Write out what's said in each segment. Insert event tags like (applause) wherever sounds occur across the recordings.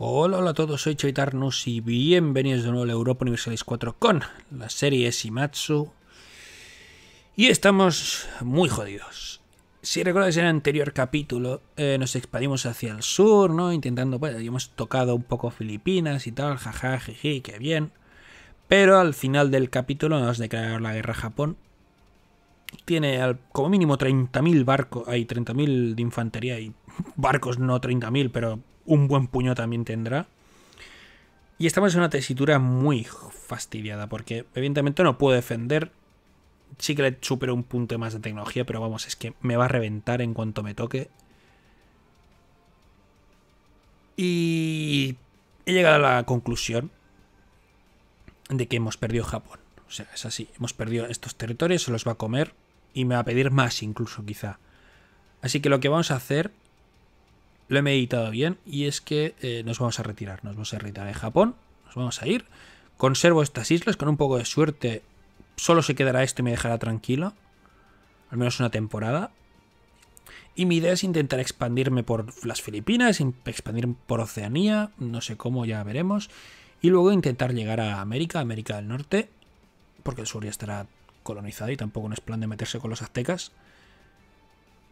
Hola, hola a todos, soy Choitarnus y bienvenidos de nuevo a Europa Universalis 4 con la serie Shimatsu Y estamos muy jodidos. Si recuerdas en el anterior capítulo, eh, nos expandimos hacia el sur, ¿no? Intentando, bueno, hemos tocado un poco Filipinas y tal, jaja, jiji, qué bien. Pero al final del capítulo nos declararon la guerra a Japón. Tiene al, como mínimo 30.000 barcos, hay 30.000 de infantería y barcos, no 30.000, pero un buen puño también tendrá. Y estamos en una tesitura muy fastidiada, porque evidentemente no puedo defender. Sí que le supero un punto más de tecnología, pero vamos, es que me va a reventar en cuanto me toque. Y he llegado a la conclusión de que hemos perdido Japón. O sea, es así. Hemos perdido estos territorios, se los va a comer y me va a pedir más incluso quizá. Así que lo que vamos a hacer lo he meditado bien y es que eh, nos vamos a retirar, nos vamos a retirar de Japón, nos vamos a ir, conservo estas islas, con un poco de suerte solo se quedará esto y me dejará tranquilo, al menos una temporada. Y mi idea es intentar expandirme por las Filipinas, expandirme por Oceanía, no sé cómo, ya veremos. Y luego intentar llegar a América, América del Norte, porque el sur ya estará colonizado y tampoco no es plan de meterse con los aztecas.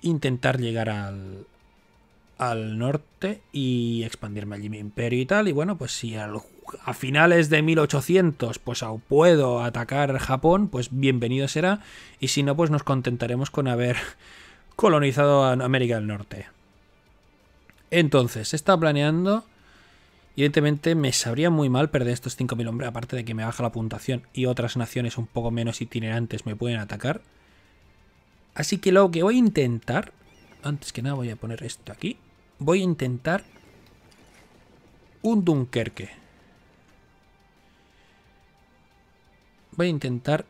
Intentar llegar al, al norte y expandirme allí mi imperio y tal. Y bueno, pues si a finales de 1800 pues puedo atacar Japón, pues bienvenido será. Y si no, pues nos contentaremos con haber (laughs) colonizado a América del Norte. Entonces, está planeando... Evidentemente me sabría muy mal perder estos 5.000 hombres, aparte de que me baja la puntuación y otras naciones un poco menos itinerantes me pueden atacar. Así que lo que voy a intentar... Antes que nada voy a poner esto aquí voy a intentar un Dunkerque. Voy a intentar...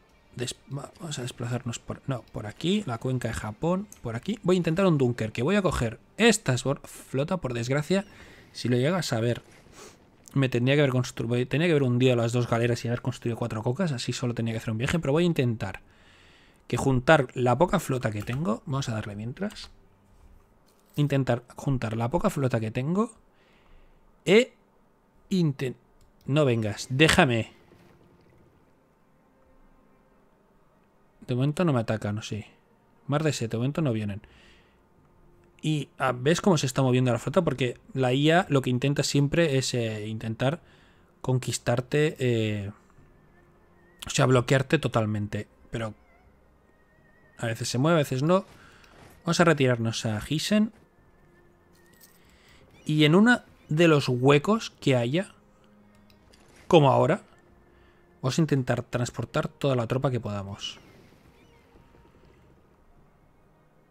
Vamos a desplazarnos por... No, por aquí, la cuenca de Japón, por aquí. Voy a intentar un Dunkerque. Voy a coger esta flota, por desgracia, si lo llegas a ver. Me tendría que haber construido... Tenía que haber hundido las dos galeras y haber construido cuatro cocas. Así solo tenía que hacer un viaje, pero voy a intentar que juntar la poca flota que tengo... Vamos a darle mientras intentar juntar la poca flota que tengo e No vengas, déjame. De momento no me atacan, no sé. Más de ese, de momento no vienen. Y ah, ves cómo se está moviendo la flota porque la IA lo que intenta siempre es eh, intentar conquistarte, eh, o sea, bloquearte totalmente. Pero a veces se mueve, a veces no. Vamos a retirarnos a Gisen y en uno de los huecos que haya, como ahora, vamos a intentar transportar toda la tropa que podamos.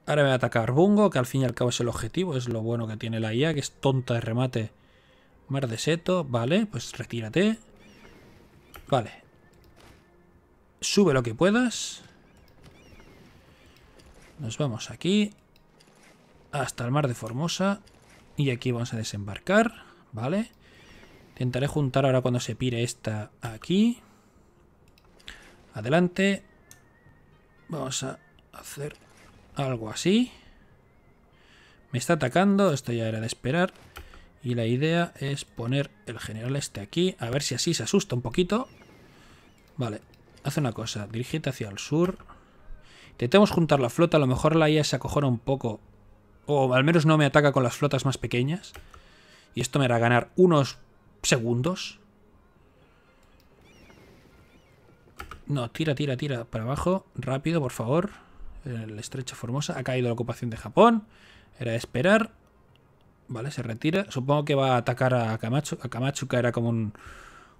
Ahora me va a atacar Bungo, que al fin y al cabo es el objetivo, es lo bueno que tiene la IA, que es tonta de remate. Mar de seto, vale, pues retírate. Vale. Sube lo que puedas. Nos vamos aquí. Hasta el mar de Formosa. Y aquí vamos a desembarcar, ¿vale? Intentaré juntar ahora cuando se pire esta aquí. Adelante. Vamos a hacer algo así. Me está atacando, esto ya era de esperar. Y la idea es poner el general este aquí, a ver si así se asusta un poquito. Vale, hace una cosa, dirígete hacia el sur. Intentemos juntar la flota, a lo mejor la IA se acojona un poco o al menos no me ataca con las flotas más pequeñas. Y esto me hará ganar unos segundos. No, tira, tira, tira para abajo. Rápido, por favor. El estrecho Formosa. Ha caído la ocupación de Japón. Era esperar. Vale, se retira. Supongo que va a atacar a Kamachu. A era como un...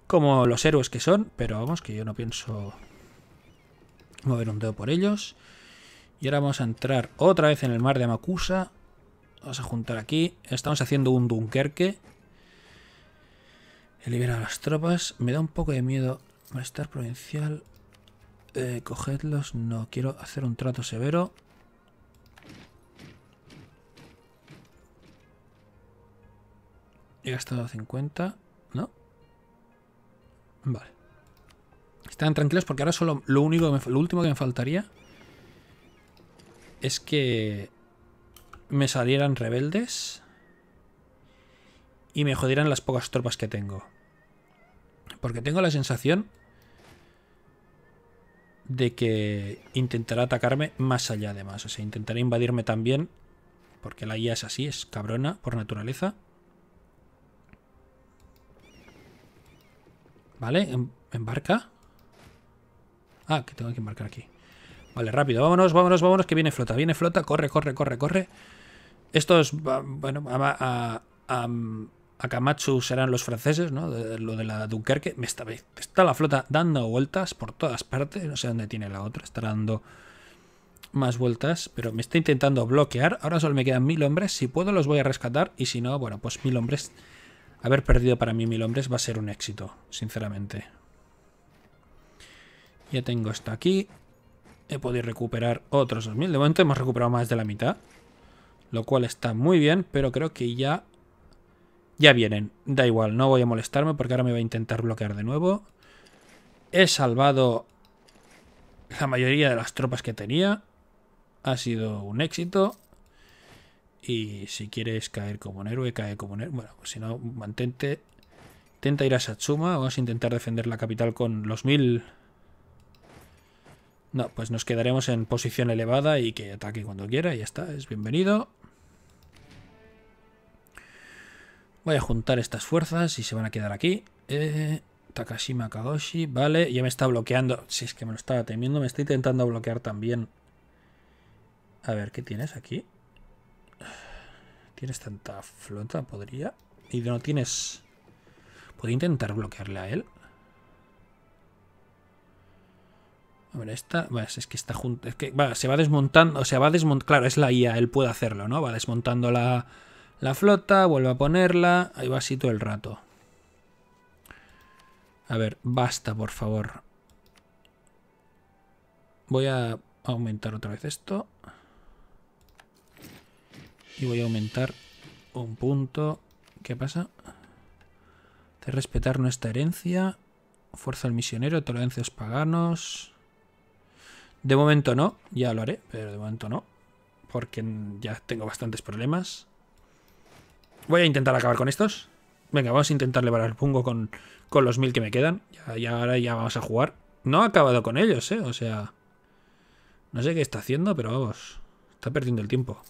Como los héroes que son. Pero vamos, que yo no pienso mover un dedo por ellos. Y ahora vamos a entrar otra vez en el mar de Amakusa. Vamos a juntar aquí. Estamos haciendo un Dunkerque. He liberado las tropas. Me da un poco de miedo. Estar provincial. Eh, cogedlos. No, quiero hacer un trato severo. He gastado 50. ¿No? Vale. Están tranquilos porque ahora solo lo único lo último que me faltaría es que me salieran rebeldes y me jodieran las pocas tropas que tengo. Porque tengo la sensación de que intentará atacarme más allá de más O sea, intentará invadirme también. Porque la IA es así, es cabrona por naturaleza. Vale, embarca. Ah, que tengo que embarcar aquí. Vale, rápido, vámonos, vámonos, vámonos, que viene flota, viene flota, corre, corre, corre, corre. Estos, bueno, a, a, Camacho serán los franceses, ¿no? lo de la Dunkerque. Me está, está la flota dando vueltas por todas partes, no sé dónde tiene la otra, estará dando más vueltas, pero me está intentando bloquear. Ahora solo me quedan mil hombres. Si puedo, los voy a rescatar. Y si no, bueno, pues mil hombres. Haber perdido para mí mil hombres va a ser un éxito, sinceramente. Ya tengo esto aquí. He podido recuperar otros 2.000. De momento hemos recuperado más de la mitad. Lo cual está muy bien, pero creo que ya... Ya vienen. Da igual, no voy a molestarme porque ahora me voy a intentar bloquear de nuevo. He salvado la mayoría de las tropas que tenía. Ha sido un éxito. Y si quieres caer como un héroe, cae como un héroe. Bueno, pues si no, mantente. Intenta ir a Satsuma. Vamos a intentar defender la capital con los mil no, pues nos quedaremos en posición elevada y que ataque cuando quiera y ya está, es bienvenido. Voy a juntar estas fuerzas y se van a quedar aquí. Eh, Takashima Kagoshi, vale, ya me está bloqueando. Si es que me lo estaba temiendo, me estoy intentando bloquear también. A ver, ¿qué tienes aquí? ¿Tienes tanta flota? ¿Podría? Y no tienes... ¿Puedo intentar bloquearle a él? A ver, esta, es que está junto, es que se va desmontando, o sea, va desmontando, claro, es la IA, él puede hacerlo, ¿no? Va desmontando la, flota, vuelve a ponerla, ahí va así todo el rato. A ver, basta, por favor. Voy a aumentar otra vez esto. Y voy a aumentar un punto. ¿Qué pasa? De respetar nuestra herencia. Fuerza al misionero, tolerancias paganos. De momento no, ya lo haré, pero de momento no. Porque ya tengo bastantes problemas. Voy a intentar acabar con estos. Venga, vamos a intentar levar al pungo con, los mil que me quedan. Y ya, ahora ya vamos a jugar. No ha acabado con ellos, ¿eh? O sea... No sé qué está haciendo, pero vamos. Está perdiendo el tiempo.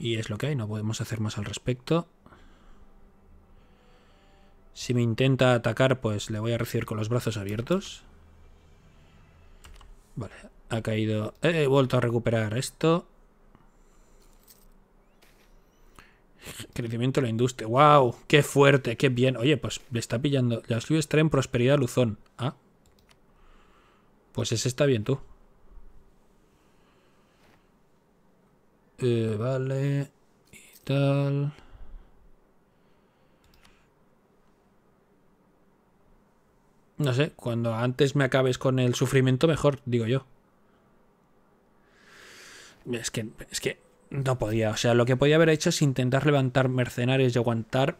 Y es lo que hay, no podemos hacer más al respecto. Si me intenta atacar, pues le voy a recibir con los brazos abiertos. Vale, ha caído... Eh, he vuelto a recuperar esto. Crecimiento de la industria. ¡Wow! ¡Qué fuerte! ¡Qué bien! Oye, pues le está pillando. Las lluvias traen prosperidad a Luzón. Ah. Pues ese está bien, tú. Eh, vale. Y tal... No sé, cuando antes me acabes con el sufrimiento, mejor, digo yo. Es que, es que no podía. O sea, lo que podía haber hecho es intentar levantar mercenarios y aguantar.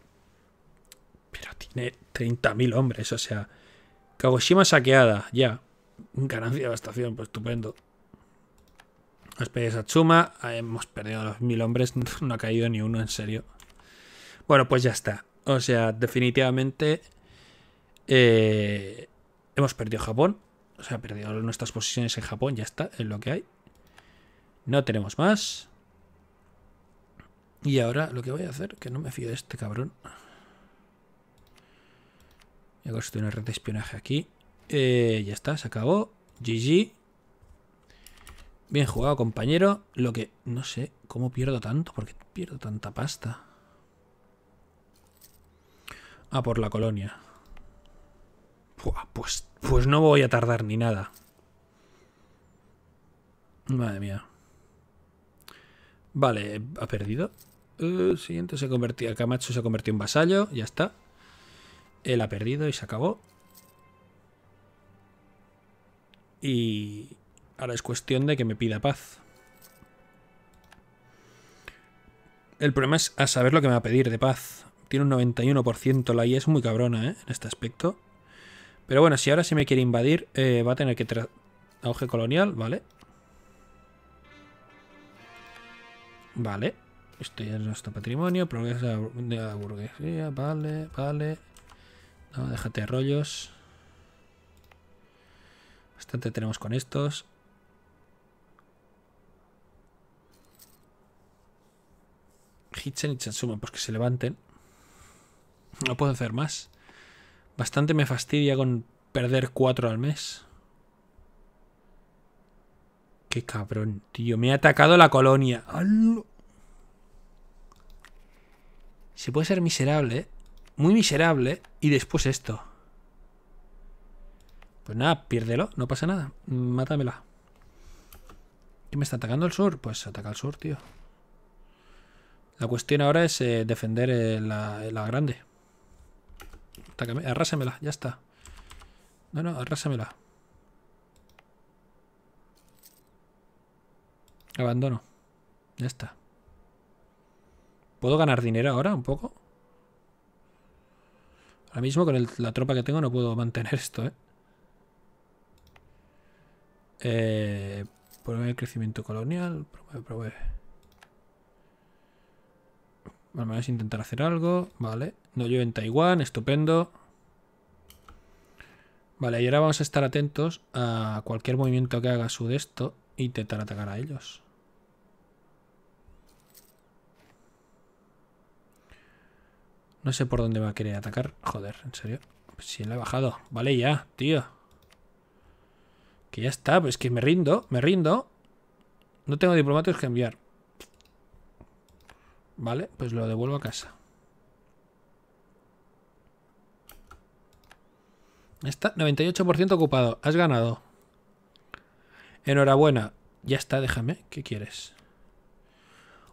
Pero tiene 30.000 hombres, o sea. Kagoshima saqueada, ya. Ganancia de devastación, pues estupendo. Nos a hemos perdido los mil hombres, (laughs) no ha caído ni uno, en serio. Bueno, pues ya está. O sea, definitivamente eh, hemos perdido Japón. O sea, perdido nuestras posiciones en Japón. Ya está, es lo que hay. No tenemos más. Y ahora lo que voy a hacer, que no me fío de este cabrón. Voy a construir una red de espionaje aquí. Eh, ya está, se acabó. GG. Bien jugado, compañero. Lo que... No sé, ¿cómo pierdo tanto? Porque pierdo tanta pasta? Ah, por la colonia. Pues, pues no voy a tardar ni nada. Madre mía. Vale, ha perdido. El eh, siguiente se convertía. Camacho se convirtió en vasallo. Ya está. Él ha perdido y se acabó. Y ahora es cuestión de que me pida paz. El problema es a saber lo que me va a pedir de paz. Tiene un 91% la y es muy cabrona ¿eh? en este aspecto. Pero bueno, si ahora se me quiere invadir, eh, va a tener que... Auge colonial, vale. Vale. Esto ya es nuestro patrimonio. Progreso de la burguesía, vale, vale. No, déjate de rollos. Bastante tenemos con estos. Hitchen y Chansuma, pues que se levanten. No puedo hacer más. Bastante me fastidia con perder cuatro al mes. Qué cabrón, tío. Me ha atacado la colonia. Se puede ser miserable, ¿eh? Muy miserable. Y después esto. Pues nada, piérdelo. No pasa nada. Mátamela. ¿Qué me está atacando el sur? Pues ataca al sur, tío. La cuestión ahora es eh, defender eh, la, la grande arrásamela, ya está. No, no, arrásamela. Abandono. Ya está. ¿Puedo ganar dinero ahora un poco? Ahora mismo con la tropa que tengo no puedo mantener (laughs) esto, ¿eh? eh el crecimiento colonial. Promueve, provee vamos a intentar hacer algo. Vale. No llueve en Taiwán. Estupendo. Vale, y ahora vamos a estar atentos a cualquier movimiento que haga su de esto intentar atacar a ellos. No sé por dónde va a querer atacar. Joder, en serio. Si le ha bajado. Vale, ya, tío. Que ya está, pues que me rindo, me rindo. No tengo diplomáticos que enviar. Vale, pues lo devuelvo a casa. Está 98% ocupado. Has ganado. Enhorabuena. Ya está, déjame. ¿Qué quieres?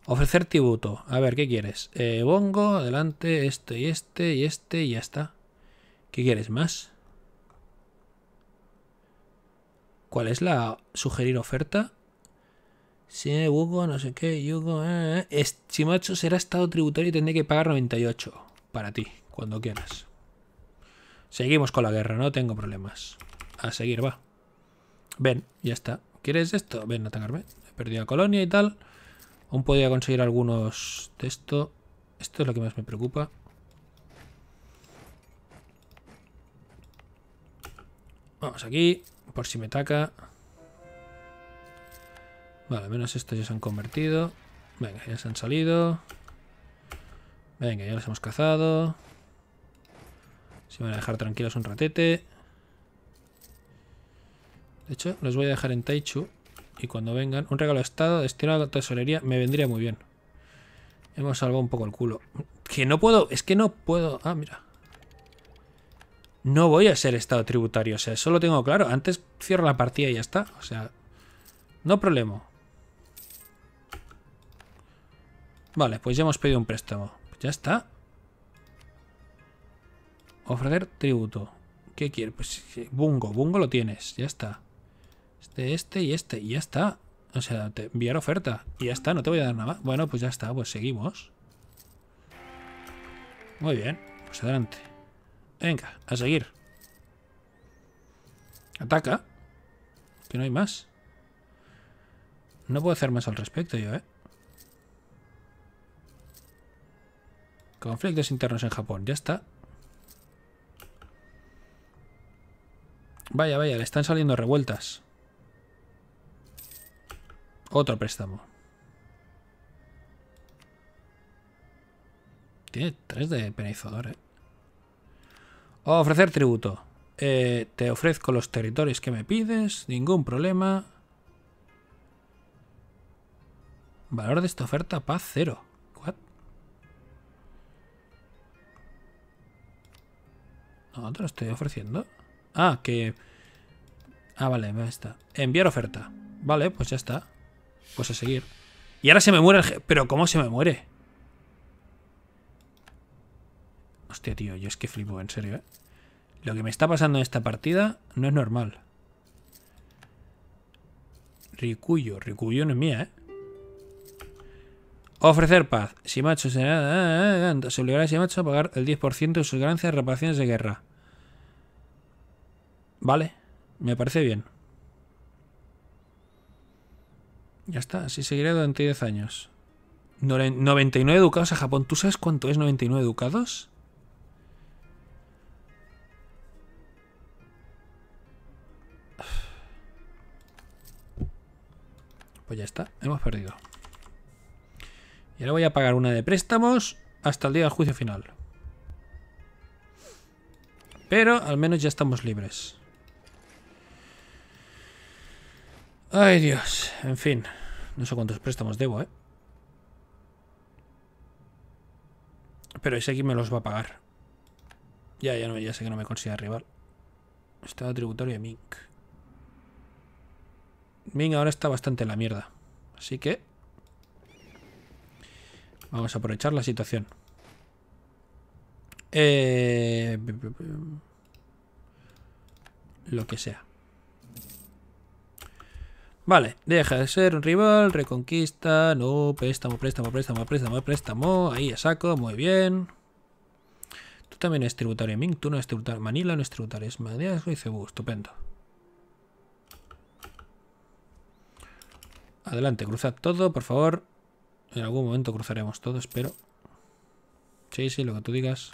Ofrecer tributo. A ver, ¿qué quieres? Eh, bongo, adelante, este y este y este y ya está. ¿Qué quieres más? ¿Cuál es la sugerir oferta? Sí, eh, Hugo, no sé qué, Hugo... eh, eh. eh. será estado tributario y tendré que pagar 98 para ti, cuando quieras. Seguimos con la guerra, no tengo problemas. A seguir, va. Ven, ya está. ¿Quieres esto? Ven a atacarme. He perdido la colonia y tal. Aún podría conseguir algunos de esto. Esto es lo que más me preocupa. Vamos aquí, por si me ataca. Vale, al menos estos ya se han convertido. Venga, ya se han salido. Venga, ya los hemos cazado. Se van a dejar tranquilos un ratete. De hecho, los voy a dejar en Taichu. Y cuando vengan, un regalo de estado destinado a la tesorería me vendría muy bien. Hemos salvado un poco el culo. Que no puedo, es que no puedo. Ah, mira. No voy a ser estado tributario, o sea, eso lo tengo claro. Antes cierro la partida y ya está. O sea, no problema. Vale, pues ya hemos pedido un préstamo. ya está. Ofrecer tributo. ¿Qué quiere? Pues eh, Bungo. Bungo lo tienes. Ya está. Este, este y este. Y ya está. O sea, enviar oferta. Y ya está. No te voy a dar nada Bueno, pues ya está. Pues seguimos. Muy bien. Pues adelante. Venga, a seguir. Ataca. Que no hay más. No puedo hacer más al respecto yo, ¿eh? Conflictos internos en Japón, ya está. Vaya, vaya, le están saliendo revueltas. Otro préstamo. Tiene tres de penalizador, ¿eh? Ofrecer tributo. Eh, te ofrezco los territorios que me pides, ningún problema. Valor de esta oferta, paz, cero. No, te lo estoy ofreciendo. Ah, que... Ah, vale, ya está. Enviar oferta. Vale, pues ya está. Pues a seguir. Y ahora se me muere el... Pero ¿cómo se me muere? Hostia, tío, yo es que flipo, en serio, ¿eh? Lo que me está pasando en esta partida no es normal. Rikuyo. Rikuyo no es mía, ¿eh? Ofrecer paz. Si se, se obligará a a pagar el 10% de sus ganancias de reparaciones de guerra. Vale, me parece bien. Ya está, así seguiré durante 10 años. 99 educados a Japón. ¿Tú sabes cuánto es 99 educados? Pues ya está, hemos perdido. Y ahora voy a pagar una de préstamos hasta el día del juicio final. Pero al menos ya estamos libres. Ay, Dios. En fin. No sé cuántos préstamos debo, ¿eh? Pero ese aquí me los va a pagar. Ya, ya, no, ya sé que no me consiga rival. Estado tributario de Ming. Ming ahora está bastante en la mierda. Así que Vamos a aprovechar la situación. Eh, Lo que sea. Vale, deja de ser un rival, reconquista, no, préstamo, préstamo, préstamo, préstamo, préstamo, ahí a saco, muy bien. Tú también eres tributario, Ming, tú no eres tributario, Manila no es tributario, es Madagascar y cebu, estupendo. Adelante, cruzad todo, por favor. En algún momento cruzaremos todo, espero. Sí, sí, lo que tú digas.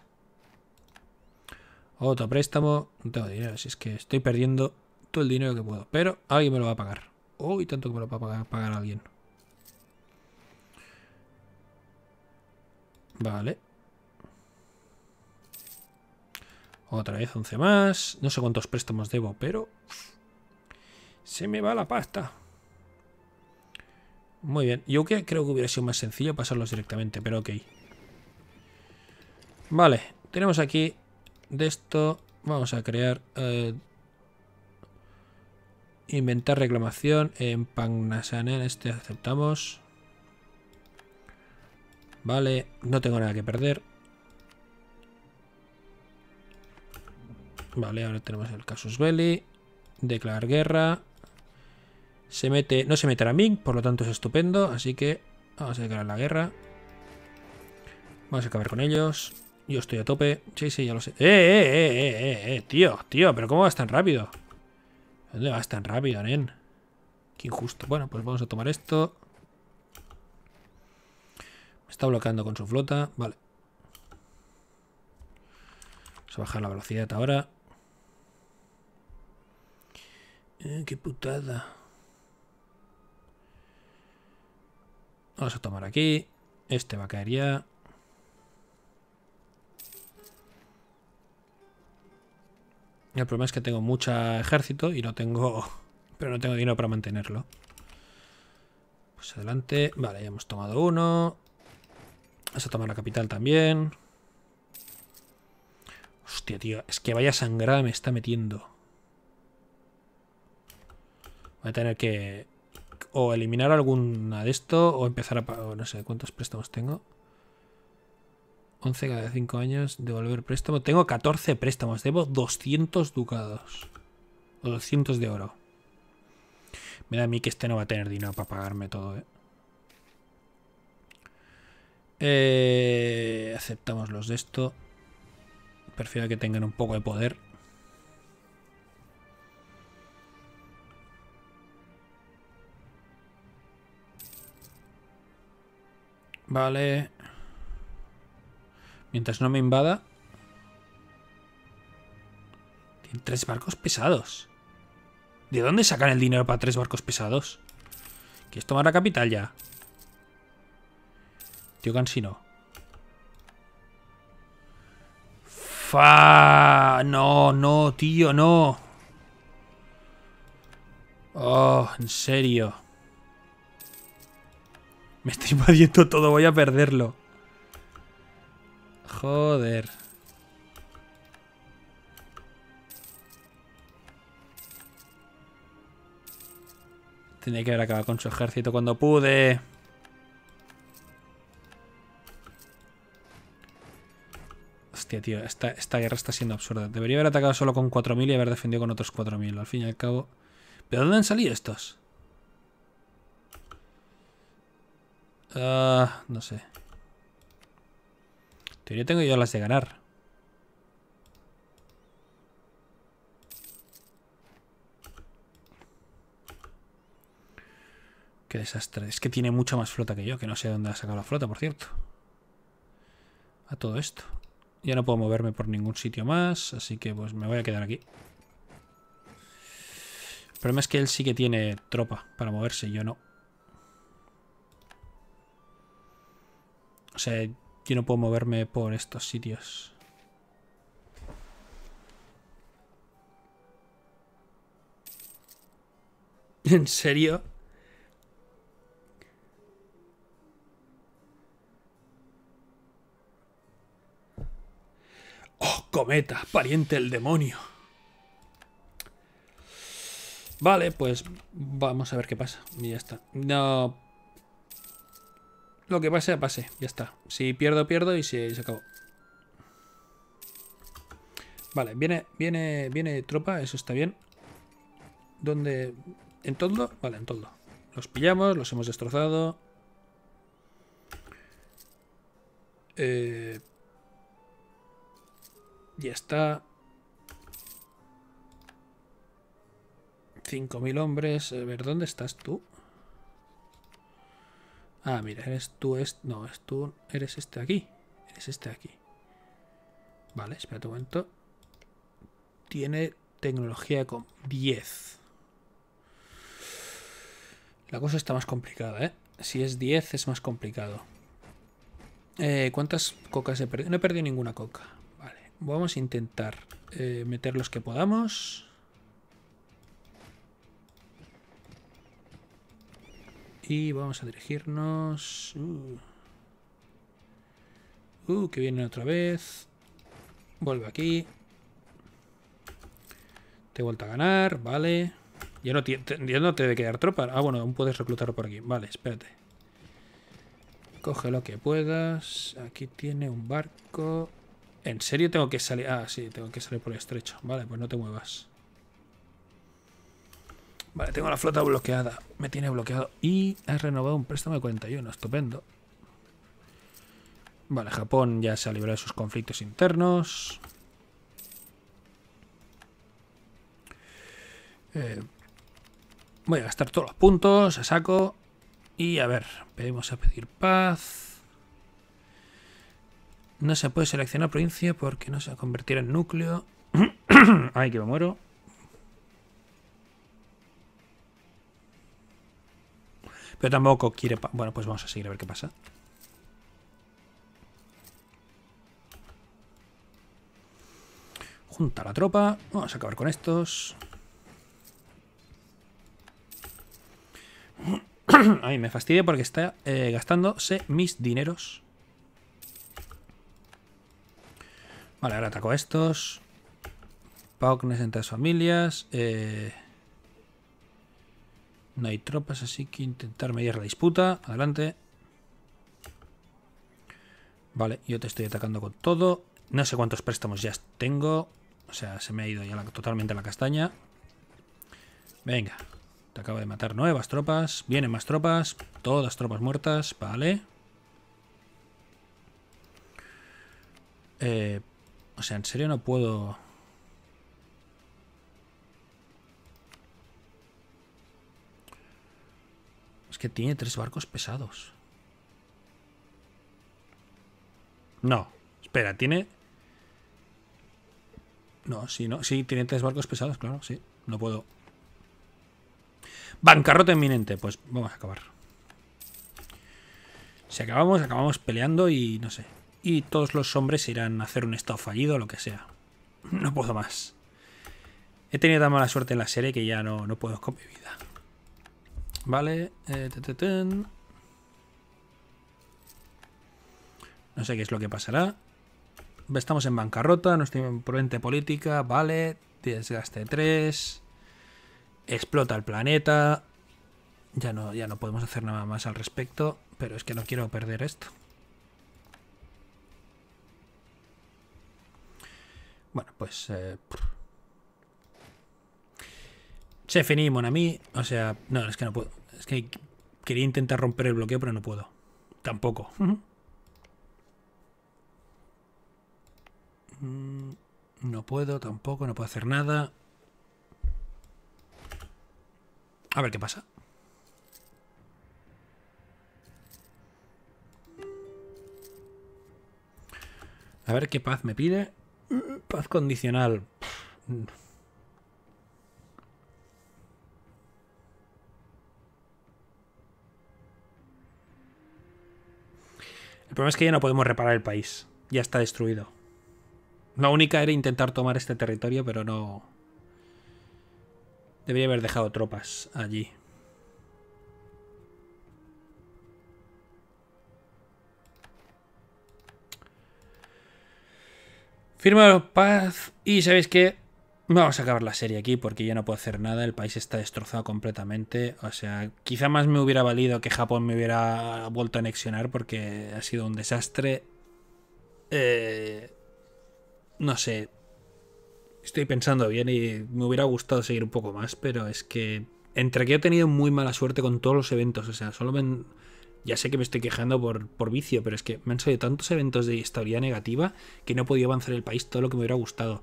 Otro préstamo. No tengo dinero, si es que estoy perdiendo todo el dinero que puedo. Pero alguien me lo va a pagar. Uy, tanto que me lo va a pagar, pagar alguien. Vale. Otra vez 11 más. No sé cuántos préstamos debo, pero... Se me va la pasta. Muy bien. Yo creo que hubiera sido más sencillo pasarlos directamente, pero ok. Vale, tenemos aquí de esto. Vamos a crear... Eh, inventar reclamación en Pangnasanen. Este aceptamos. Vale, no tengo nada que perder. Vale, ahora tenemos el casus belli. Declarar guerra mete, no se meterá a Ming, por lo tanto es estupendo, así que vamos a declarar la guerra. Vamos a acabar con ellos. Yo estoy a tope. Sí, sí, ya lo sé. ¡Eh, eh, eh, eh, eh! eh! Tío, tío, pero ¿cómo vas tan rápido? ¿Dónde vas tan rápido, nen? Qué injusto. Bueno, pues vamos a tomar esto. Me está bloqueando con su flota. Vale. Vamos a bajar la velocidad ahora. Eh, ¡Qué putada! Vamos a tomar aquí. Este va a caer ya. El problema es que tengo mucho ejército y no tengo... (laughs) Pero no tengo dinero para mantenerlo. Pues adelante. Vale, ya hemos tomado uno. Vamos a tomar la capital también. Hostia, tío. Es que vaya sangrada me está metiendo. Voy a tener que o eliminar alguna de esto o empezar a pagar, no sé cuántos préstamos tengo. 11 cada 5 años, devolver préstamo. Tengo 14 préstamos, debo 200 ducados. O 200 de oro. Me da a mí que este no va a tener dinero para pagarme todo, Eh, eh aceptamos los de esto. Prefiero que tengan un poco de poder. Vale. Mientras no me invada. Tienen tres barcos pesados. ¿De dónde sacan el dinero para tres barcos pesados? ¿Quieres tomar la capital ya? Tío cansino. Fa. No, no, tío, no. Oh, en serio. Me estoy invadiendo (laughs) todo, voy a perderlo. Joder. Tenía que haber acabado con su ejército cuando pude. Hostia, tío, esta, esta guerra está siendo absurda. Debería haber atacado solo con 4.000 y haber defendido con otros 4.000. Al fin y al cabo... ¿Pero dónde han salido estos? Ah, no sé. Teoría tengo yo las de ganar. Qué desastre. Es que tiene mucha más flota que yo, que no sé dónde ha sacado la flota, por cierto. A todo esto. Ya no puedo moverme por ningún sitio más, así que pues me voy a quedar aquí. El problema es que él sí que tiene tropa para moverse, yo no. yo no puedo moverme por estos sitios. (laughs) ¿En serio? ¡Oh, cometa! Pariente del demonio. Vale, pues vamos a ver qué pasa. Y ya está. No lo que pase, pase. Ya está. Si pierdo, pierdo y se, se acabó. Vale, viene, viene, viene tropa, eso está bien. ¿Dónde? ¿En todo? Vale, en todo Los pillamos, los hemos destrozado. Eh, ya está. 5.000 hombres. A ver, ¿dónde estás tú? Ah, mira, eres tú, es, no, es tú, eres este aquí. Eres este aquí. Vale, espérate un momento. Tiene tecnología con 10. La cosa está más complicada, ¿eh? Si es 10 es más complicado. Eh, ¿Cuántas cocas he perdido? No he perdido ninguna coca. Vale, vamos a intentar eh, meter los que podamos. vamos a dirigirnos... Uh. uh, que viene otra vez. Vuelve aquí. Te he vuelto a ganar, vale. Ya no, te, ya te debe quedar tropa. Ah, bueno, aún puedes reclutar por aquí. Vale, espérate. Coge lo que puedas. Aquí tiene un barco. ¿En serio tengo que salir? Ah, sí, tengo que salir por el estrecho. Vale, pues no te muevas. Vale, tengo la flota bloqueada. Me tiene bloqueado. Y ha renovado un préstamo de 41. Estupendo. Vale, Japón ya se ha librado de sus conflictos internos. Eh, voy a gastar todos los puntos, a saco. Y a ver, pedimos a pedir paz. No se puede seleccionar provincia porque no se va a convertir en núcleo. (coughs) Ay, que me muero. Pero tampoco quiere... Bueno, pues vamos a seguir a ver qué pasa. Junta la tropa. Vamos a acabar con estos. A (clears throat) mí me fastidia porque está eh, gastándose mis dineros. Vale, ahora ataco a estos. Pauk necesita familias. Eh... No hay tropas, así que intentar mediar la disputa. Adelante. Vale, yo te estoy atacando con todo. No sé cuántos préstamos ya tengo. O sea, se me ha ido ya totalmente la castaña. Venga. Te acabo de matar nuevas tropas. Vienen más tropas. Todas tropas muertas. Vale. Eh, o sea, en serio no puedo... que tiene tres barcos pesados. No, espera, tiene... No, si no, sí, tiene tres barcos pesados, claro, sí, no puedo. Bancarrota inminente, pues vamos a acabar. Si acabamos, acabamos peleando y no sé. Y todos los hombres irán a hacer un estado fallido o lo que sea. No puedo más. He tenido tan mala suerte en la serie que ya no, no puedo con mi vida. Vale. Eh, no sé qué es lo que pasará. Estamos en bancarrota, No en prudente política, vale. Desgaste 3. Explota el planeta. Ya no, ya no podemos hacer nada más al respecto, pero es que no quiero perder esto. Bueno, pues... Eh, se a mí. O sea, no, es que no puedo. Es que quería intentar romper el bloqueo, pero no puedo. Tampoco. Mm, no puedo, tampoco, no puedo hacer nada. A ver qué pasa. A ver qué paz me pide. Mm, paz condicional. El problema es que ya no podemos reparar el país. Ya está destruido. La única era intentar tomar este territorio, pero no... Debería haber dejado tropas allí. Firma paz y sabéis qué. Vamos a acabar la serie aquí porque ya no puedo hacer nada, el país está destrozado completamente, o sea, quizá más me hubiera valido que Japón me hubiera vuelto a anexionar porque ha sido un desastre. Eh, no sé, estoy pensando bien y me hubiera gustado seguir un poco más, pero es que entre que he tenido muy mala suerte con todos los eventos, o sea, solo me... Ya sé que me estoy quejando por, por vicio, pero es que me han salido tantos eventos de historia negativa que no he podido avanzar el país todo lo que me hubiera gustado.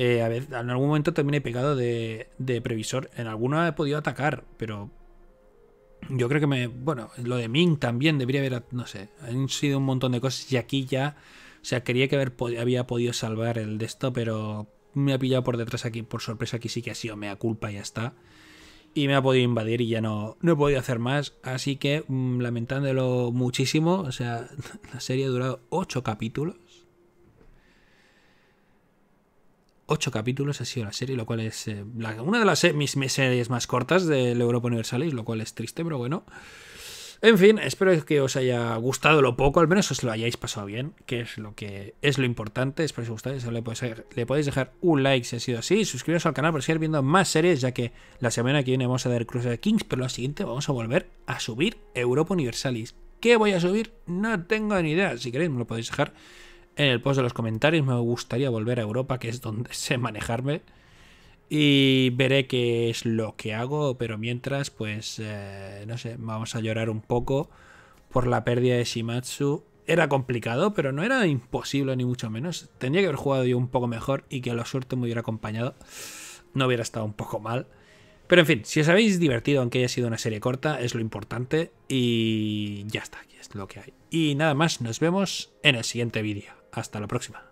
Eh, a en algún momento también he pegado de, previsor. En alguna he podido atacar, pero yo creo que me. Bueno, lo de Ming también debería haber. No sé, han sido un montón de cosas y aquí ya. O sea, quería que había podido salvar el de esto, pero me ha pillado por detrás aquí. Por sorpresa, aquí sí que ha sido mea culpa y ya está. Y me ha podido invadir y ya no, no he podido hacer más. Así que, mm, lamentándolo muchísimo, o sea, (laughs) la serie ha durado 8 capítulos. 8 capítulos ha sido la serie, lo cual es eh, una de las, eh, mis, series más cortas del Europa Universalis, lo cual es triste, pero bueno. En fin, espero que os haya gustado lo poco, al menos os lo hayáis pasado bien, que es lo que es lo importante. Espero que os gustado, le podéis, dejar un like si ha sido así, suscribiros al canal para seguir viendo más series, ya que la semana que viene vamos a dar Cruiser Kings, pero la siguiente vamos a volver a subir Europa Universalis. ¿Qué voy a subir? No tengo ni idea. Si queréis, me lo podéis dejar en el post de los comentarios. Me gustaría volver a Europa, que es donde sé manejarme. Y veré qué es lo que hago, pero mientras, pues, eh, no sé, vamos a llorar un poco por la pérdida de Shimatsu. Era complicado, pero no era imposible, ni mucho menos. Tendría que haber jugado yo un poco mejor y que a la suerte me hubiera acompañado. No hubiera estado un poco mal. Pero en fin, si os habéis divertido, aunque haya sido una serie corta, es lo importante. Y ya está, aquí es lo que hay. Y nada más, nos vemos en el siguiente vídeo. Hasta la próxima.